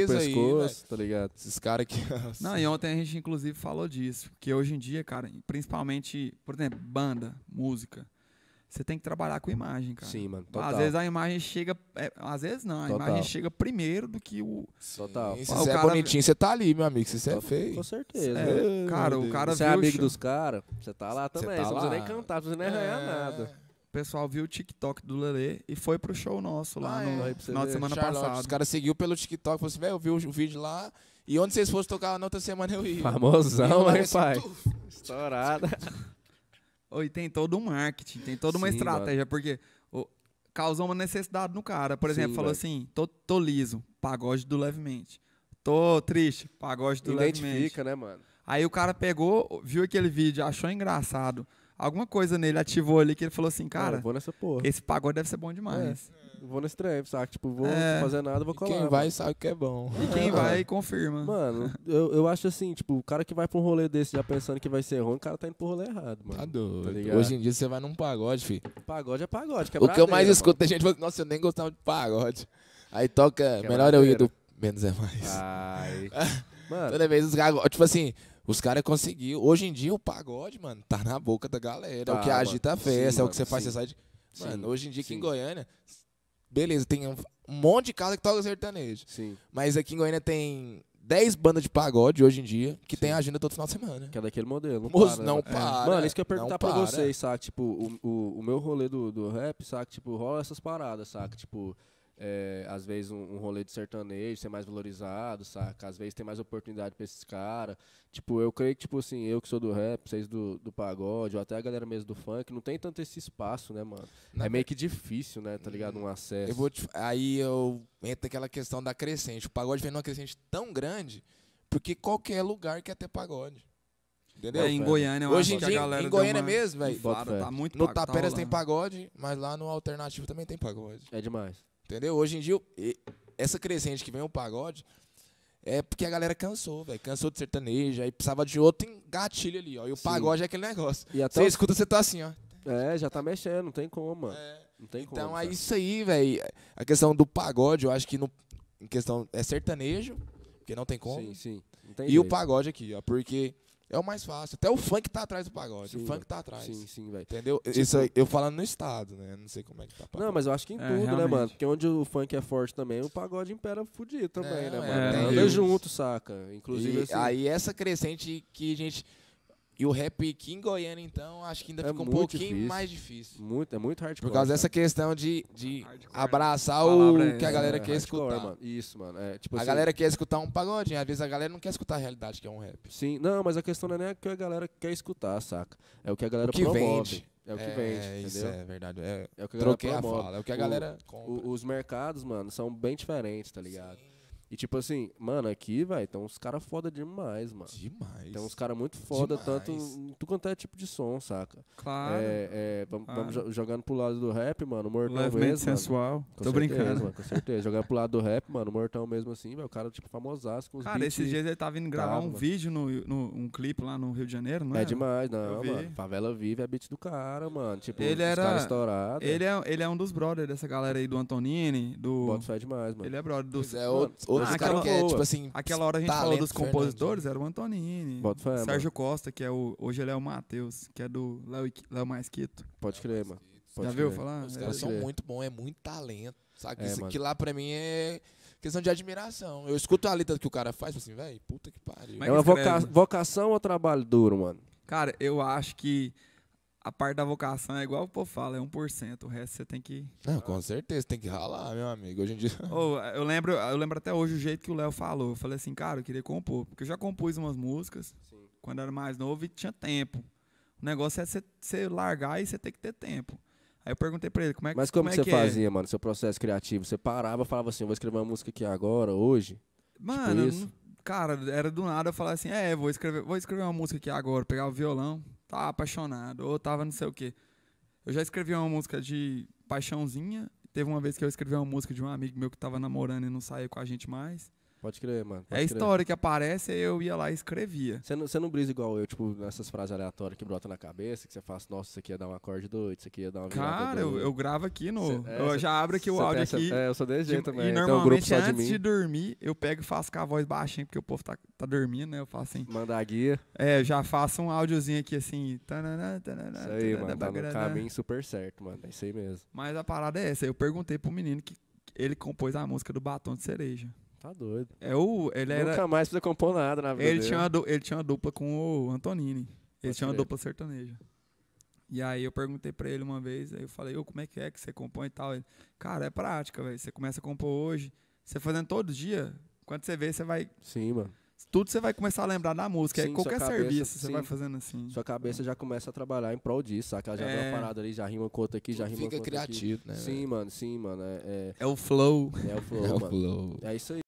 no pescoço, aí, tá ligado? Esses caras que. Não, e ontem a gente inclusive falou disso. Que hoje em dia, cara, principalmente, por exemplo, banda, música. Você tem que trabalhar com imagem, cara. Sim, mano. Total. Às vezes a imagem chega. É, às vezes não, a total. imagem chega primeiro do que o. Total. E se você é cara... bonitinho, você tá ali, meu amigo. Se você é feio. Com certeza. É, cara, o cara Você é amigo show. dos caras, você tá lá também. Tá você não precisa nem cantar, não precisa nem arranhar é. nada pessoal viu o TikTok do Lelê e foi pro show nosso lá ah, no é. final de semana Charlotte, passada. Os caras seguiu pelo TikTok, falou assim, velho, eu vi o, vídeo lá e onde vocês fossem tocar na outra semana eu ia. Famosão, hein, pai? Estourada. e tem todo um marketing, tem toda uma Sim, estratégia, mano. porque oh, causou uma necessidade no cara. Por exemplo, Sim, falou assim, tô, tô liso, pagode do levemente. Tô triste, pagode do Identifica, levemente. Identifica, né, mano? Aí o cara pegou, viu aquele vídeo, achou engraçado alguma coisa nele ativou ali que ele falou assim, cara, esse pagode deve ser bom demais. É. Vou nesse trem sabe Tipo, vou é. fazer nada, vou colar. E quem vai sabe que é bom. E quem é, vai confirma. Mano, eu, eu acho assim, tipo, o cara que vai pra um rolê desse já pensando que vai ser ruim, o cara tá indo pro rolê errado, mano. Tá, tá doido. Tá Hoje em dia você vai num pagode, filho. Pagode é pagode, é O que eu mais escuto tem gente falando, nossa, eu nem gostava de pagode. Aí toca, melhor eu ir do menos é mais. Ai. mano. Toda vez os caras, tipo assim, os caras conseguiu. Hoje em dia o pagode, mano, tá na boca da galera. Tá, é o que tá, agita a festa, sim, é o que você faz, você sai de. Mano, hoje em dia aqui em Goiânia, beleza, tem um, monte de casa que toca sertanejo. Sim. Mas aqui em Goiânia tem 10 bandas de pagode hoje em dia que Sim. tem agenda todo final de semana. Que é daquele modelo. Não para. Não né? é. para. É. Mano, isso que eu ia perguntar pra vocês, saca? Tipo, o, o, o, meu rolê do, do rap, saca? Tipo, rola essas paradas, saca? Tipo, é, às vezes um, um, rolê de sertanejo ser mais valorizado, saca? Às vezes tem mais oportunidade para esses caras. Tipo, eu creio que, tipo assim, eu que sou do rap, vocês do, do pagode, ou até a galera mesmo do funk, não tem tanto esse espaço, né, mano? Na é meio que difícil, né, tá ligado? Um hum, acesso. Eu te, aí eu entra aquela questão da crescente. O pagode vem numa crescente tão grande, porque qualquer lugar quer ter pagode. Entendeu? É, em velho. Goiânia, eu Hoje em dia, em Goiânia uma... mesmo, velho. Tá muito No tá Taperas tá tem pagode, mas lá no Alternativo também tem pagode. É demais. Entendeu? Hoje em dia, essa crescente que vem o pagode é porque a galera cansou, velho. Cansou de sertanejo, aí precisava de outro gatilho ali, ó. E o Sim. pagode é aquele negócio. você o... escuta, você tá assim, ó. É, já tá mexendo, não tem como, mano. É. Não tem então, como. é isso aí, velho. A questão do pagode, eu acho que no, em questão é sertanejo, porque não tem como. Sim, sim. Não tem e jeito. o pagode aqui, ó, porque é o mais fácil. Até o funk tá atrás do pagode. Sim, o funk tá atrás. Sim, sim, velho. Entendeu? Tipo Isso aí, eu falando no estado, né? Não sei como é que tá. Não, mas eu acho que em é, tudo, né, mano? Porque onde o funk é forte também, o pagode impera fudido também, é, né, é, mano? É, Anda junto, saca? Inclusive. E, assim, aí essa crescente que a gente e o rap aqui em Goiânia, então, acho que ainda é fica um pouquinho difícil. mais difícil. Muito, é muito hardcore. Por causa dessa questão de, de abraçar o é que a galera é, quer escutar. Mano. Isso, mano. É, tipo a assim, galera quer escutar um pagodinho. Às vezes a galera não quer escutar a realidade que é um rap. Sim, não, mas a questão não é nem o que a galera quer escutar, saca? É o que a galera o que promove. Vende. É o que é, vende, isso é verdade. É, é o que a galera Troquei promove. a fala, é o que a galera o, os mercados, mano, são bem diferentes, tá ligado? Sim. E tipo assim, mano, aqui, velho, tem uns caras foda demais, mano. Demais. Tem uns caras muito foda, demais. tanto tu quanto é tipo de som, saca? Claro. É, é, vamos, claro. vamos, jogando pro lado do rap, mano, o Mortão Levemente mesmo. sensual. Tô certeza, brincando. Mano, com certeza. jogando pro lado do rap, mano, o Mortão mesmo assim, velho, o cara tipo famosaço com os Cara, esses dias ele tava vindo gravar um mano. vídeo, no, no, um clipe lá no Rio de Janeiro, não é? É demais, não, Eu mano. Vi. Favela Vive é a beat do cara, mano. Tipo, ele os era... estourados. Ele é. é, ele é um dos brothers dessa galera aí do Antonini, do... Bota fé demais, mano. Ele é brother dos... é, outro ah, aquela, que é, tipo assim, aquela hora a gente falou dos compositores, Fernandinho. era o Antonini. Fé, Sérgio mano. Costa, que é o. Hoje ele é o Matheus, que é do Léo, mais quito Pode crer, mano. Pode Já crer. viu falar? Os é. caras são é. muito bons, é muito talento. sabe É, Isso mano. aqui lá pra mim é questão de admiração. Eu escuto a letra que o cara faz, assim, velho, puta que pariu. É, é uma voca... vocação ou trabalho duro, mano? Cara, eu acho que a parte da vocação é igual o povo fala, é 1%. O resto você tem que. Não, com certeza, tem que ralar, meu amigo. Hoje em dia. Oh, eu, lembro, eu lembro até hoje o jeito que o Léo falou. Eu falei assim, cara, eu queria compor. Porque eu já compus umas músicas Sim. quando era mais novo e tinha tempo. O negócio é você largar e você tem que ter tempo. Aí eu perguntei pra ele como é que Mas como, como é que você é? fazia, é? mano, seu processo criativo? Você parava falava assim, eu vou escrever uma música aqui agora, hoje? Tipo mano, tipo cara, era do nada eu falar assim, é, vou escrever, vou escrever uma música aqui agora, pegar o violão, tá apaixonado, ou tava não sei o quê. Eu já escrevi uma música de paixãozinha. Teve uma vez que eu escrevi uma música de um amigo meu que tava namorando e não saía com a gente mais. Pode crer, mano. Pode é a história que aparece, aí eu ia lá e escrevia. Você não, você não brisa igual eu, tipo, nessas frases aleatórias que brotam na cabeça, que você faz, nossa, isso aqui ia dar um acorde doido, isso aqui ia dar uma Cara, eu, eu, gravo aqui no. Cê, é, eu já abro aqui o áudio essa, aqui. É, eu sou desse jeito de, também. E normalmente, então, grupo só de antes mim. de dormir, eu pego e faço com a voz baixinha, porque o povo tá, tá dormindo, né? Eu faço assim. Mandar guia. É, já faço um áudiozinho aqui assim. Tanana, tanana, isso aí, mano. Tá no caminho super certo, mano. É isso aí mesmo. Mas a parada é essa. Eu perguntei pro menino que ele compôs a música do Batom de Cereja. Tá doido. É o, ele Nunca era, mais precisa compor nada na vida ele dele. Tinha uma, ele tinha uma dupla com o Antonini. Ele Pode tinha uma dupla sertaneja. E aí eu perguntei pra ele uma vez, aí eu falei, oh, como é que é que você compõe e tal? Ele, cara, é prática, velho. Você começa a compor hoje. Você fazendo todo dia, quando você vê, você vai. Sim, mano. Tudo você vai começar a lembrar da música. É sim, é qualquer cabeça, serviço você vai fazendo assim. Sua cabeça já começa a trabalhar em prol disso, saca? Ela já é. uma parada ali, já rima com outra aqui, já rima Fica com Fica criativo, né? Sim, mano, sim, mano. É, é... é, o flow. É o flow, é mano. O flow. É isso aí.